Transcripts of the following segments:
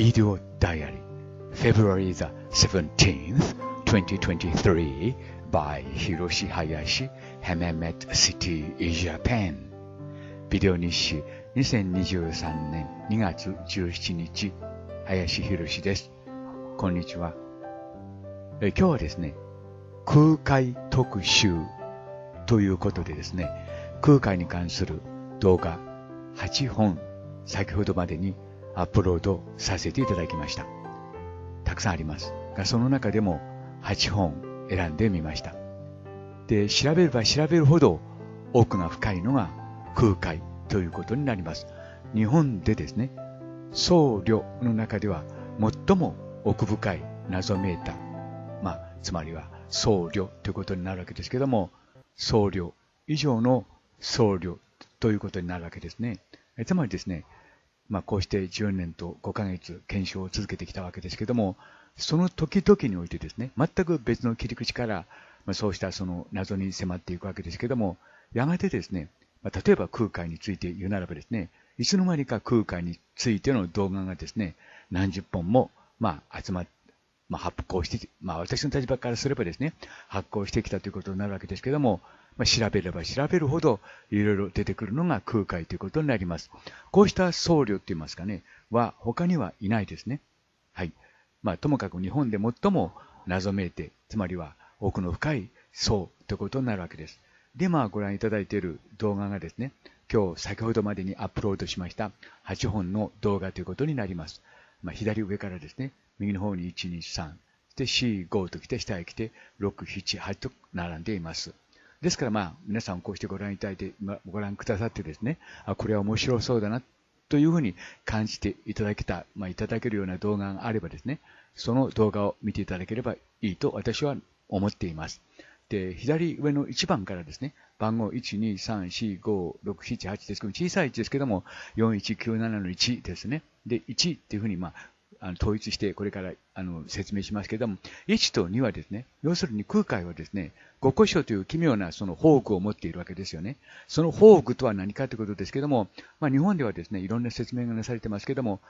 ビデオダイアリー。今日はですね、空海特集ということでですね、空海に関する動画8本先ほどまでにアップロードさせていただきました。たくさんありますが、その中でも8本選んでみました。で、調べれば調べるほど奥が深いのが空海ということになります。日本でですね、僧侶の中では最も奥深い謎めいた、まあ、つまりは僧侶ということになるわけですけども、僧侶以上の僧侶ということになるわけですね。つまりですね、まあ、こうして10年と5ヶ月検証を続けてきたわけですけども、その時々においてですね、全く別の切り口から、まあ、そうしたその謎に迫っていくわけですけども、やがてですね、まあ、例えば空海について言うならばですね、いつの間にか空海についての動画がですね、何十本も、まあ、集まって、まあ、発行して、まあ、私の立場からすればですね、発行してきたということになるわけですけども、まあ、調べれば調べるほどいろいろ出てくるのが空海ということになります。こうした僧侶といいますかね、は他にはいないですね。はい。まあ、ともかく日本で最も謎めいて、つまりは奥の深い僧ということになるわけです。で、まあ、ご覧いただいている動画がですね、今日先ほどまでにアップロードしました8本の動画ということになります。まあ、左上からですね、右の方に1、2、3、で、4、5ときて、下へ来て、6、7、8と並んでいます。ですから、まあ、皆さんこうしてご覧いただいて、ご覧くださってですね、あ、これは面白そうだな、というふうに感じていただけた、まあ、いただけるような動画があればですね、その動画を見ていただければいいと私は思っています。で、左上の1番からですね、番号1、2、3、4、5、6、7、8ですけど小さい1ですけども、4197の1ですね。で、1っていうふうに、まあ、あの統一して、これからあの説明しますけれども、1と2はですね、要するに空海はですね、五個章という奇妙なその宝具を持っているわけですよね。その宝具とは何かということですけども、まあ、日本ではですね、いろんな説明がなされてますけども、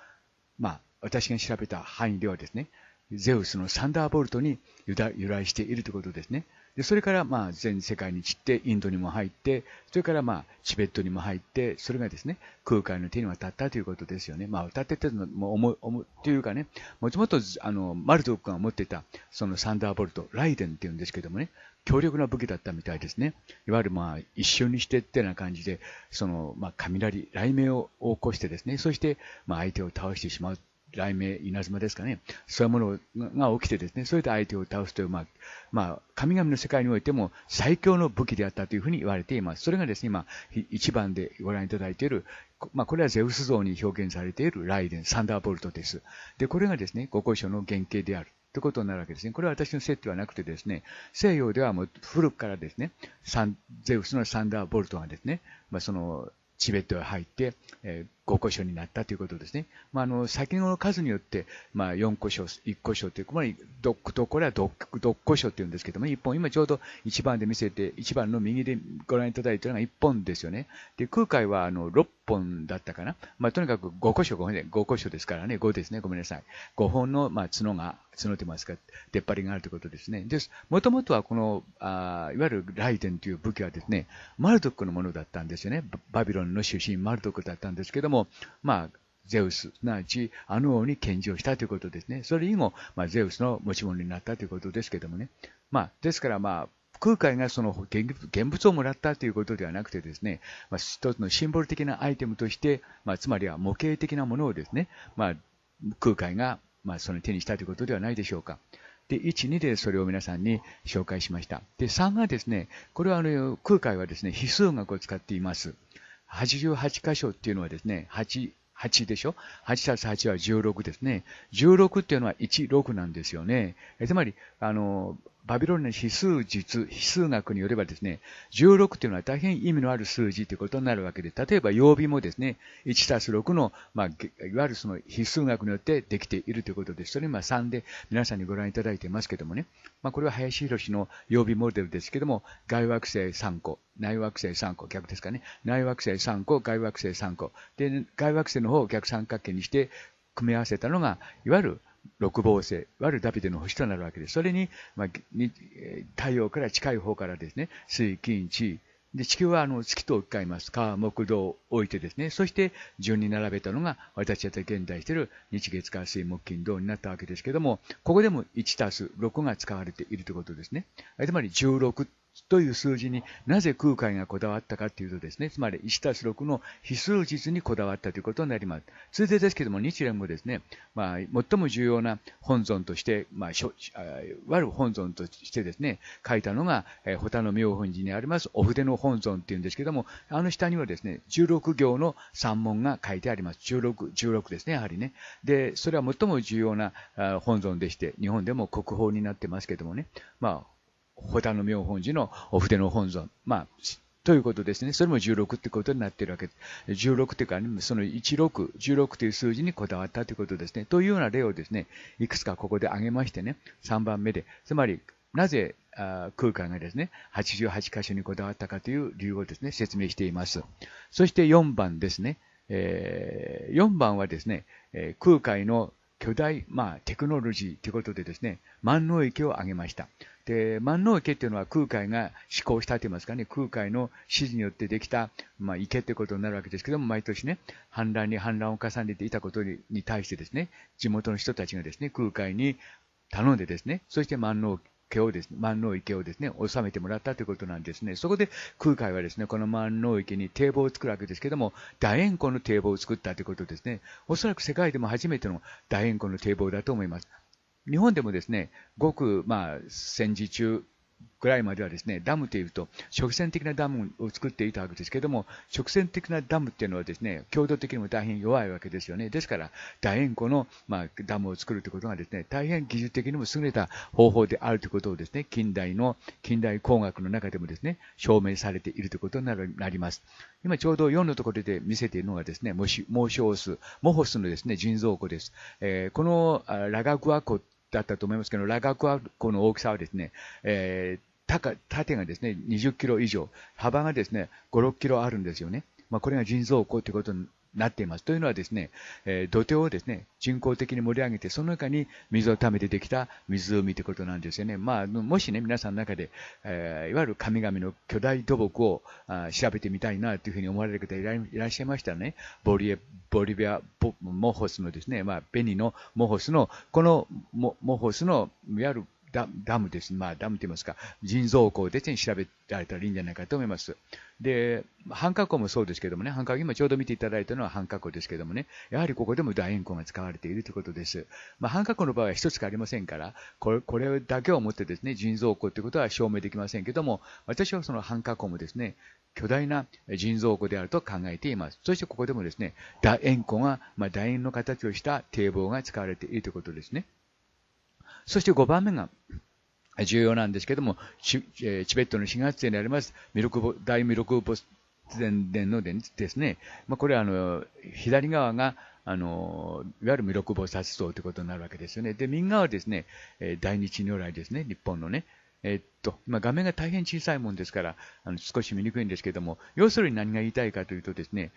まあ、私が調べた範囲ではですね、ゼウスのサンダーボルトに由来しているということですね。でそれからまあ全世界に散ってインドにも入ってそれからまあチベットにも入ってそれがですね空海の手に渡ったということですよね、まあ、渡ってとうのも思思というかねもともとあのマルト君が持っていたそのサンダーボルトライデンっていうんですけどもね強力な武器だったみたいですねいわゆるまあ一緒にしてってな感じでそのまあ雷雷鳴を起こしてですねそしてまあ相手を倒してしまう雷鳴、稲妻ですかね、そういうものが起きてですね、それで相手を倒すという、まあ、まあ、神々の世界においても最強の武器であったというふうに言われています。それがですね、今、1番でご覧いただいている、まあ、これはゼウス像に表現されているライデン、サンダーボルトです。で、これがですね、五個所の原型である。ということになるわけですね。これは私の説ではなくてですね、西洋ではもう古くからですね、サンゼウスのサンダーボルトがですね、まあ、そのチベットへ入って、えー五個章になったということですね。まあ、あの先の数によって、まあ、4個所、1個所という、まあ、独、独、これは独、独個章所っていうんですけども、1本、今ちょうど1番で見せて、1番の右でご覧いただいたのが1本ですよね。で、空海はあの6本だったかな。まあ、とにかく5個所、5, で個章ですからね、5ですね、ごめんなさい。5本の、まあ、角が、角といいますか、出っ張りがあるということですね。です。もともとはこの、あいわゆるライデンという武器はですね、マルドックのものだったんですよね。バビロンの出身、マルドックだったんですけども、まあ、ゼウス、すなわちあの王に献上したということですね。それ以後、まあ、ゼウスの持ち物になったということですけどもね。まあ、ですから、まあ、空海がその現物をもらったということではなくてですね、まあ、一つのシンボル的なアイテムとして、まあ、つまりは模型的なものをですね、まあ、空海が、まあ、その手にしたということではないでしょうか。で、1、2でそれを皆さんに紹介しました。で、3がですね、これはあの空海はですね、非数学を使っています。88箇所っていうのはですね、8、8でしょ ?8 たす8は16ですね。16っていうのは16なんですよね。えつまり、あの、バビロニアの指数術、指数学によればですね、16というのは大変意味のある数字ということになるわけで、例えば曜日もですね、1たす6の、まあ、いわゆるその指数学によってできているということで、それ今3で皆さんにご覧いただいてますけどもね、まあ、これは林博の曜日モデルですけども、外惑星3個、内惑星3個、逆ですかね、内惑星3個、外惑星3個、で、外惑星の方を逆三角形にして組み合わせたのが、いわゆる六芒星、いわゆるダビデの星となるわけです。それに、まあ、太陽から近い方からですね、水、金、地、で地球はあの月と置き換えます。火、木、土を置いてですね、そして順に並べたのが私たちが現代している日月火水木金土になったわけですけども、ここでも1たす6が使われているということですね。つまり16という数字になぜ空海がこだわったかというとですね、つまり1たす6の非数日にこだわったということになります。ついでですけども、日蓮もですね、まあ、最も重要な本尊として、まあ、しょ悪本尊としてですね、書いたのが、えー、の妙本寺にありますお筆の本尊っていうんですけども、あの下にはですね、16行の三文が書いてあります。16、16ですね、やはりね。で、それは最も重要な本尊でして、日本でも国宝になってますけどもね、まあ、保田の妙本寺のお筆の本尊。まあ、ということですね。それも16ってことになっているわけです。16っていうか、ね、その16、16という数字にこだわったということですね。というような例をですね、いくつかここで挙げましてね、3番目で、つまり、なぜ空間がですね、88箇所にこだわったかという理由をですね、説明しています。そして4番ですね。えー、4番はですね、えー、空海の巨大、まあ、テクノロジーということでですね、万能域を挙げました。で、万能池っていうのは空海が施行したと言いますかね、空海の指示によってできた、まあ、池ということになるわけですけども、毎年ね、反乱に反乱を重ねていたことに対してですね、地元の人たちがですね、空海に頼んでですね、そして万能家をですね、万能池をですね、収めてもらったということなんですね。そこで空海はですね、この万能池に堤防を作るわけですけども、楕円湖の堤防を作ったということですね。おそらく世界でも初めての楕円湖の堤防だと思います。日本でもですね、ごく、まあ、戦時中ぐらいまではですね、ダムというと、直線的なダムを作っていたわけですけれども、直線的なダムっていうのはですね、強度的にも大変弱いわけですよね。ですから、楕円湖の、まあ、ダムを作るということがですね、大変技術的にも優れた方法であるということをですね、近代の、近代工学の中でもですね、証明されているということになります。今ちょうど4のところで見せているのがですね、モモーショース、モホスのですね、人造湖です。えー、このラガグア湖だったと思いますけど、ラガクアコの大きさはですね、えー高縦がですね20キロ以上、幅がですね5、6キロあるんですよね。まあ、これが腎臓湖ということなっています。というのはですね、えー、土手をですね、人工的に盛り上げて、その中に水を溜めてできた湖ということなんですよね。まあ、もしね、皆さんの中で、えー、いわゆる神々の巨大土木をあ調べてみたいなというふうに思われる方いらっしゃいましたらね、ボリエ、ボリビアモホスのですね、まあ、ベニのモホスの、このモホスの、いわゆるダダムです、まあ、ダムといいますか、腎臓庫をですに調べられたらいいんじゃないかと思います。で、半角工もそうですけどもね、半角今ちょうど見ていただいたのは半角工ですけどもね、やはりここでも楕円弧が使われているということです。まあ、半角の場合は1つしかありませんから、これこれだけをもってですね、腎臓庫ということは証明できませんけども、私はその半角工もですね、巨大な腎臓庫であると考えています。そしてここでもですね、楕円弧が、まあ、楕円の形をした堤防が使われているということですね。そして5番目が重要なんですけども、チベットの発月にありますミルク大ミルクボス伝伝の伝ですね、まあ、これはあの左側があのいわゆる弥勒菩薩像ということになるわけですよね。で、右側はですね、大日如来ですね、日本のね、えっと、今画面が大変小さいもんですから、あの少し見にくいんですけども、要するに何が言いたいかというとですね、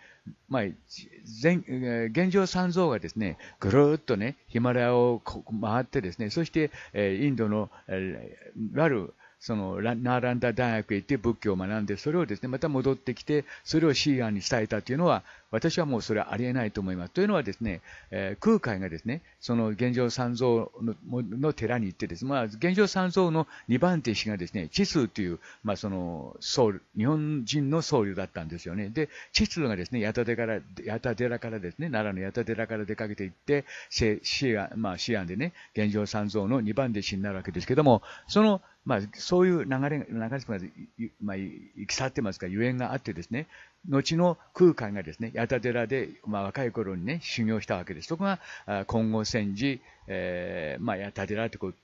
まあ、現状三蔵がですね、ぐるっとね、ヒマラヤを回ってですね、そして、えインドの、えー、ラル、そのナーランダ大学へ行って仏教を学んで、それをですね、また戻ってきて、それをシーアンに伝えたというのは、私はもうそれはありえないと思います。というのはですね、えー、空海がですね、その現状三蔵の寺に行ってですね、まあ、現状三蔵の2番手子がですね、地数という、まあ、その僧侶、日本人の僧侶だったんですよね。で、地数がですね、八田寺から、八寺からですね、奈良の八田寺から出かけて行って、シーアン、まあ、シーアンでね、現状三蔵の2番弟子になるわけですけども、その、まあ、そういう流れが、流れまあ、行き去ってますか、ゆえんがあってですね、後の空海がですね、八田寺で、まあ、若い頃にね、修行したわけです。そこが、金剛戦時、えー、まあ、八田寺ってこう、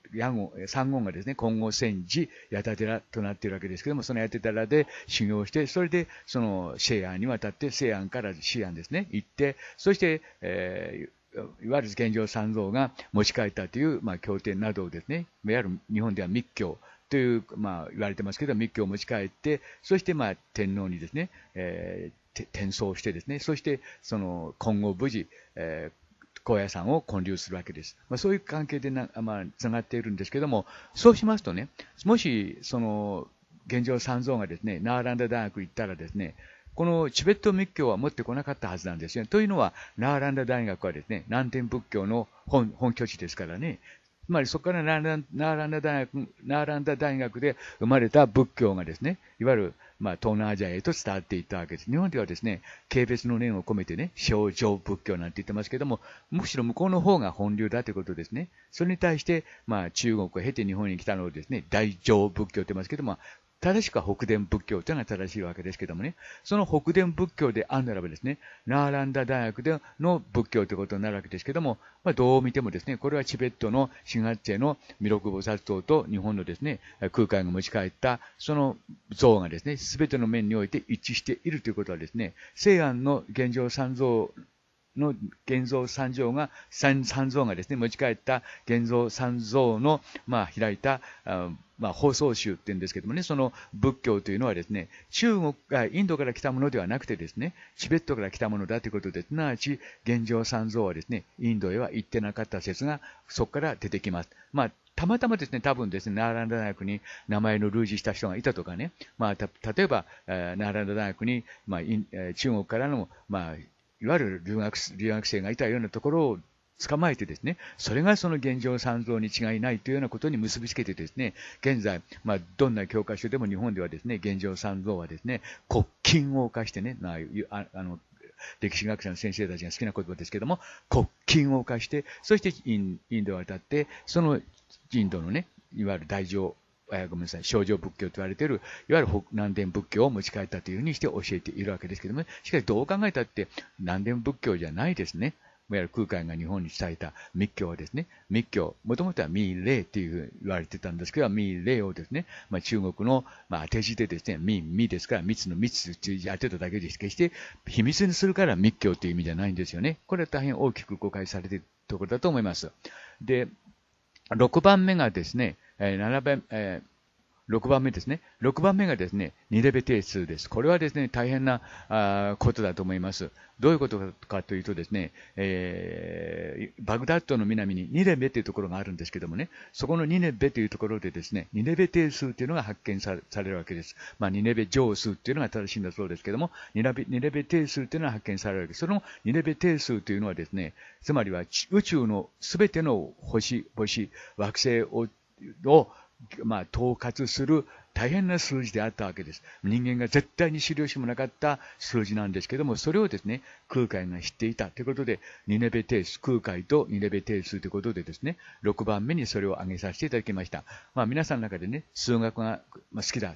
三言がですね、金剛戦時、八田寺となっているわけですけども、その八田寺で修行して、それで、その、西安に渡って、西安から西安ですね、行って、そして、えー、いわゆる現状三蔵が持ち帰ったという、まあ、経典などをですね、いわゆる日本では密教という、まあ、言われてますけど、密教を持ち帰って、そして、まあ、天皇にですね、えー、転送してですね、そして、その、今後無事、えー高野山を建立するわけです。まあ、そういう関係でな、まあ、つながっているんですけども、そうしますとね、もし、その、現状三蔵がですね、ナーランダ大学行ったらですね、このチベット密教は持ってこなかったはずなんですよ。というのは、ナーランダ大学はですね、南天仏教の本拠地ですからね、つまりそこからナーランダ大学ナーランダ大学で生まれた仏教がですね、いわゆる、まあ、東南アジアへと伝わっていったわけです。日本ではですね、軽蔑の念を込めてね、症状仏教なんて言ってますけども、むしろ向こうの方が本流だということですね。それに対して、まあ、中国を経て日本に来たのをですね、大乗仏教って言ってますけども、正しくは北伝仏教というのが正しいわけですけどもね、その北伝仏教であるならばですね、ナーランダ大学での仏教ということになるわけですけども、まあ、どう見てもですね、これはチベットの新月ェの弥勒菩薩像と日本のですね、空海が持ち帰ったその像がですね、すべての面において一致しているということはですね、西安の現状三像の現像三条が、三像がですね、持ち帰った現像三像の、まあ、開いた、まあ、放送集っていうんですけどもね、その仏教というのはですね、中国、インドから来たものではなくてですね、チベットから来たものだということで、すなわち、現状三蔵はですね、インドへは行ってなかった説が、そこから出てきます。まあたまたまですね、多分ですね、ナーランド大学に名前の類似した人がいたとかね、まあ、例えば、えナーランド大学に、まあ、中国からの、まあ、いわゆる留学留学生がいたようなところを捕まえてですね、それがその現状三蔵に違いないというようなことに結びつけてですね、現在、まあ、どんな教科書でも日本ではですね、現状三蔵はですね、国金を犯してね、ああの、歴史学者の先生たちが好きな言葉ですけども、国金を犯して、そしてインインドを渡って、そのインドのね、いわゆる大乗えごめんなさい、少女仏教と言われている、いわゆる北南伝仏教を持ち帰ったというふうにして教えているわけですけども、しかしどう考えたって南伝仏教じゃないですね。いわゆる空海が日本に伝えた密教はですね、密教、もともとは民霊というふうに言われてたんですけど、民霊をですね、まあ、中国の、まあ、当て字でですね、民、民ですから、密の密と当てただけです。決して秘密にするから密教という意味じゃないんですよね。これは大変大きく誤解されているところだと思います。で、6番目がですね、え7番、え6番目ですね。6番目がですね、2レベ定数です。これはですね、大変なあことだと思います。どういうことかというとですね、えー、バグダッドの南にニレベというところがあるんですけどもね、そこの2レベというところでですね、ニレベ定数というのが発見されるわけです。まあ、ニレベ乗数というのが正しいんだそうですけども、2レベニレベ定数というのが発見されるわけです。その2レベ定数というのはですね、つまりは宇宙のすべての星、星、惑星をを、まあ、統括する大変な数字であったわけです。人間が絶対に知るしもなかった数字なんですけども、それをですね、空海が知っていたということで、ニネベ定数、空海とニネベ定数ということでですね、6番目にそれを挙げさせていただきました。まあ、皆さんの中でね、数学が好きだ。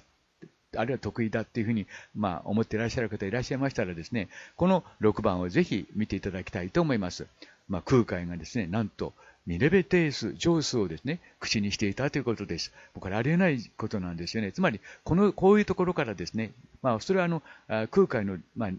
あるいは得意だっていうふうに、まあ、思っていらっしゃる方いらっしゃいましたらですね、この6番をぜひ見ていただきたいと思います。まあ、空海がですね、なんとミネベテース、ジョ上スをですね、口にしていたということです。これありえないことなんですよね。つまり、この、こういうところからですね、まあ、それはあの、空海の、まあ、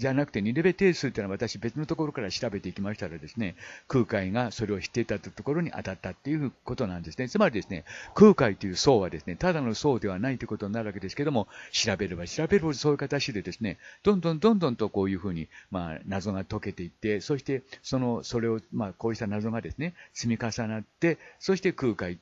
じゃなくて、2レベ定数というのは私別のところから調べていきましたらですね、空海がそれを知っていたところに当たったっていうことなんですね。つまりですね、空海という層はですね、ただの層ではないということになるわけですけども、調べれば調べるほどそういう形でですね、どんどんどんどんとこういうふうに、まあ、謎が解けていって、そして、その、それを、まあ、こうした謎がですね、積み重なって、そして空海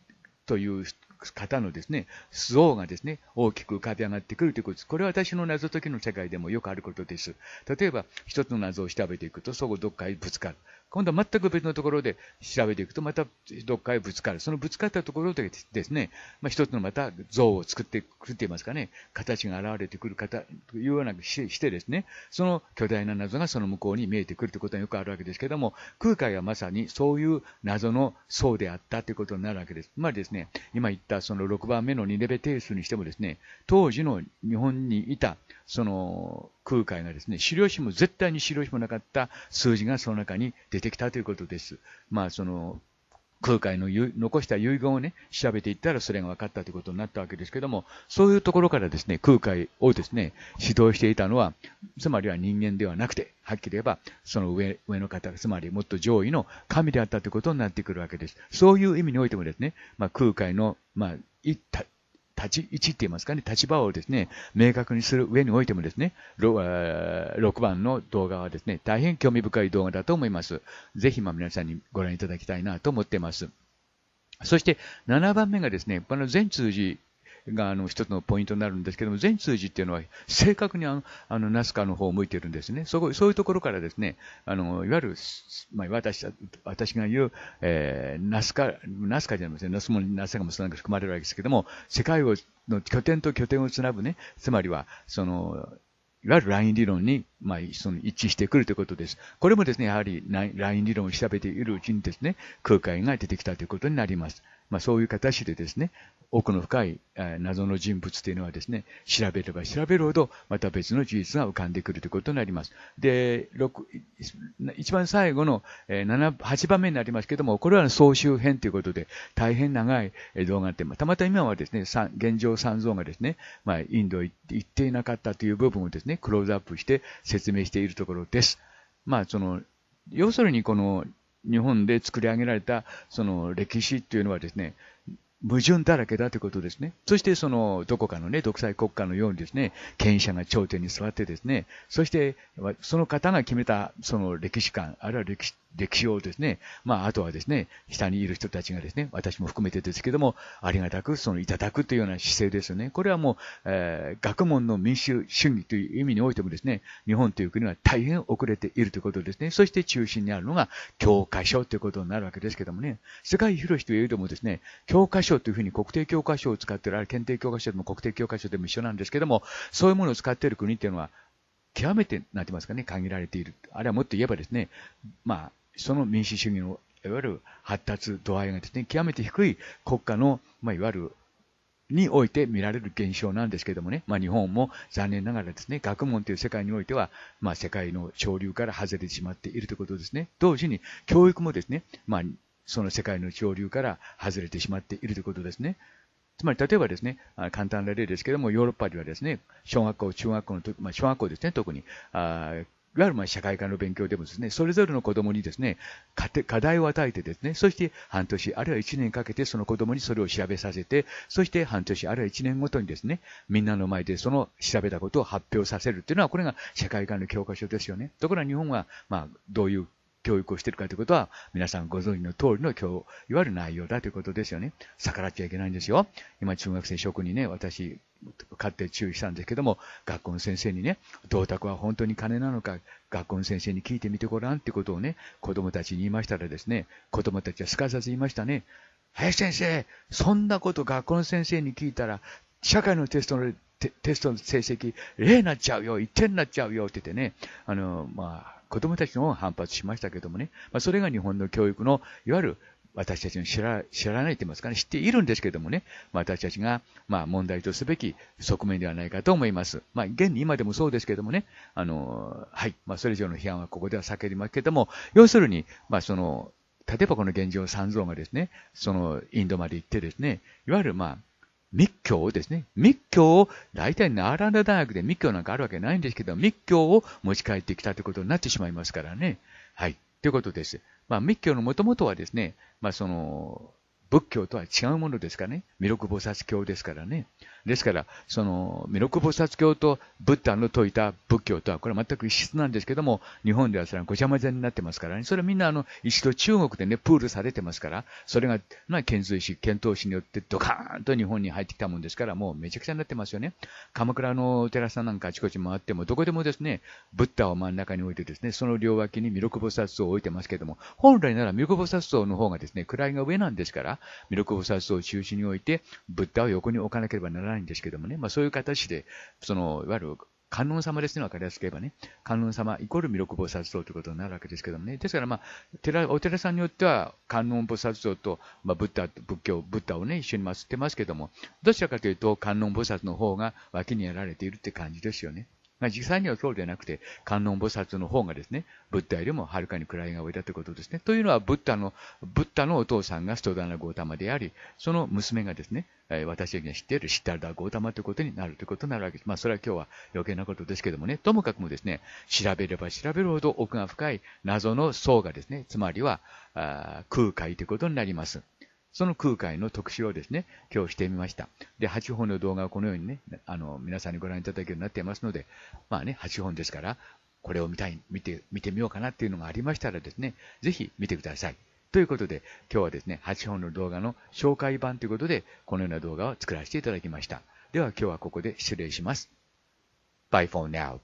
という方のですね、素王がですね、大きく浮かび上がってくるということです。これは私の謎解きの世界でもよくあることです。例えば、一つの謎を調べていくと、そこどっかへぶつかる。今度は全く別のところで調べていくと、またどっかへぶつかる。そのぶつかったところでですね、まあ、一つのまた像を作って、作っていますかね、形が現れてくる方、というようなししてですね、その巨大な謎がその向こうに見えてくるということはよくあるわけですけれども、空海はまさにそういう謎の層であったということになるわけです。つまりですね、今言ったその6番目の二レベ定数にしてもですね、当時の日本にいたその空海がですね、資料紙も絶対に資料史もなかった数字がその中に出てきたということです。まあ、その空海の残した遺言をね、調べていったらそれが分かったということになったわけですけども、そういうところからですね、空海をですね、指導していたのは、つまりは人間ではなくて、はっきり言えば、その上、上の方、つまりもっと上位の神であったということになってくるわけです。そういう意味においてもですね、まあ、空海の、まあ、立ち位置って言いますかね、立場をですね、明確にする上においてもですね、6番の動画はですね、大変興味深い動画だと思います。ぜひ、ま皆さんにご覧いただきたいなと思っています。そして、7番目がですね、この全通じがあの一つのポイントになるんですけども、全通寺っていうのは正確にあのあのナスカの方を向いてるんですね。そこそういうところからですね、あのいわゆる、まあ、私私が言う、えー、ナスカ、ナスカじゃありません。ナスもナスカもそうなん含まれるわけですけども、世界をの拠点と拠点をつなぐね、つまりは、その、いわゆるライン理論に、まあ、その一致してくるということです。これもですね、やはりライン理論を調べているうちにですね、空海が出てきたということになります。まあ、そういう形でですね、奥の深い謎の人物というのはですね、調べれば調べるほど、また別の事実が浮かんでくるということになります。で、一番最後の8番目になりますけども、これは総集編ということで、大変長い動画って、たまた今はですね、現状三蔵がですね、まあ、インド行っていなかったという部分をですね、クローズアップして説明しているところです。まあ、その、要するにこの日本で作り上げられたその歴史というのはですね、矛盾だらけだということですね。そしてその、どこかのね、独裁国家のようにですね、権威者が頂点に座ってですね、そして、その方が決めた、その歴史観、あるいは歴史歴史をですね、まあ、あとはですね、下にいる人たちがですね、私も含めてですけども、ありがたく、その、いただくというような姿勢ですよね。これはもう、えー、学問の民主主義という意味においてもですね、日本という国は大変遅れているということですね。そして中心にあるのが、教科書ということになるわけですけどもね、界広しというよりもですね、教科書というふうに国定教科書を使ってる、あれ、検定教科書でも国定教科書でも一緒なんですけども、そういうものを使っている国っていうのは、極めて、なんてますかね、限られている。あるいはもっと言えばですね、まあ、その民主主義のいわゆる発達度合いがですね、極めて低い国家の、まあ、いわゆるにおいて見られる現象なんですけどもね、まあ、日本も残念ながらですね、学問という世界においては、まあ、世界の潮流から外れてしまっているということですね。同時に教育もですね、まあ、その世界の潮流から外れてしまっているということですね。つまり、例えばですね、簡単な例ですけども、ヨーロッパではですね、小学校、中学校の時、まあ、小学校ですね、特に、あいわゆるまあ社会科の勉強でもですね、それぞれの子供にですね、課題を与えてですね、そして半年あるいは1年かけてその子供にそれを調べさせて、そして半年あるいは1年ごとにですね、みんなの前でその調べたことを発表させるっていうのは、これが社会科の教科書ですよね。ところが日本は、まあ、どういう教育をしているかということは、皆さんご存知の通りの今日、いわゆる内容だということですよね。逆らっちゃいけないんですよ。今、中学生諸君にね、私、買って注意したんですけども、学校の先生にね、銅鐸は本当に金なのか、学校の先生に聞いてみてごらんってことをね、子供たちに言いましたらですね、子供たちはすかさず言いましたね。林先生、そんなこと学校の先生に聞いたら、社会のテストのテストの成績、0になっちゃうよ、1点になっちゃうよって言ってね、あの、まあ、子供たちも反発しましたけどもね、まあ、それが日本の教育の、いわゆる私たちの知ら知らないと言いますかね、知っているんですけどもね、まあ、私たちが、まあ、問題とすべき側面ではないかと思います。まあ、現に今でもそうですけどもね、あの、はい、まあ、それ以上の批判はここでは避けますけども、要するに、まあ、その、例えばこの現状三蔵がですね、そのインドまで行ってですね、いわゆるまあ、密教ですね。密教を、大体ナーランド大学で密教なんかあるわけないんですけど、密教を持ち帰ってきたということになってしまいますからね。はい。ということです。まあ、密教のもともとはですね、まあ、その、仏教とは違うものですかね。弥勒菩薩教ですからね。ですから、その弥勒菩薩教とブッダの説いた仏教とは、これは全く一室なんですけども、日本ではそれはごちゃ混ぜになってますからね。それはみんなあの、一度中国でね、プールされてますから、それが、まあ、遣隋使、遣唐使によってドカーンと日本に入ってきたもんですから、もうめちゃくちゃになってますよね。鎌倉のお寺さんなんかあちこち回っても、どこでもですね、ブッダを真ん中に置いてですね、その両脇に弥勒菩薩像を置いてますけども、本来なら弥勒菩薩像の方がですね、位が上なんですから、弥勒菩薩像を中心に置いて、、仏陀を横に置かなければならないんですけどもね、まあ、そういう形で、その、いわゆる観音様ですね、分かりやすく言えばね、観音様イコール弥勒菩薩像ということになるわけですけどもね、ですから、まあ、寺お寺さんによっては観音菩薩像と、まあ、ブッダ仏教、仏陀を、ね、一緒に祀ってますけども、どちらかというと観音菩薩の方が脇にやられているって感じですよね。実際にはそうではなくて、観音菩薩の方がですね、仏体よりもはるかに位が上だということですね。というのは、ブッダの、ブッダのお父さんがストダナ・ゴータマであり、その娘がですね、私たちが知っているシッタルダ・ゴータマということになるということになるわけです。まあ、それは今日は余計なことですけどもね、ともかくもですね、調べれば調べるほど奥が深い謎の層がですね、つまりは、空海ということになります。その空海の特集をですね、今日してみました。で、8本の動画をこのようにね、あの、皆さんにご覧いただけるようになっていますので、まあね、8本ですから、これを見たい、見て、見てみようかなっていうのがありましたらですね、ぜひ見てください。ということで、今日はですね、8本の動画の紹介版ということで、このような動画を作らせていただきました。では今日はここで失礼します。Bye for now.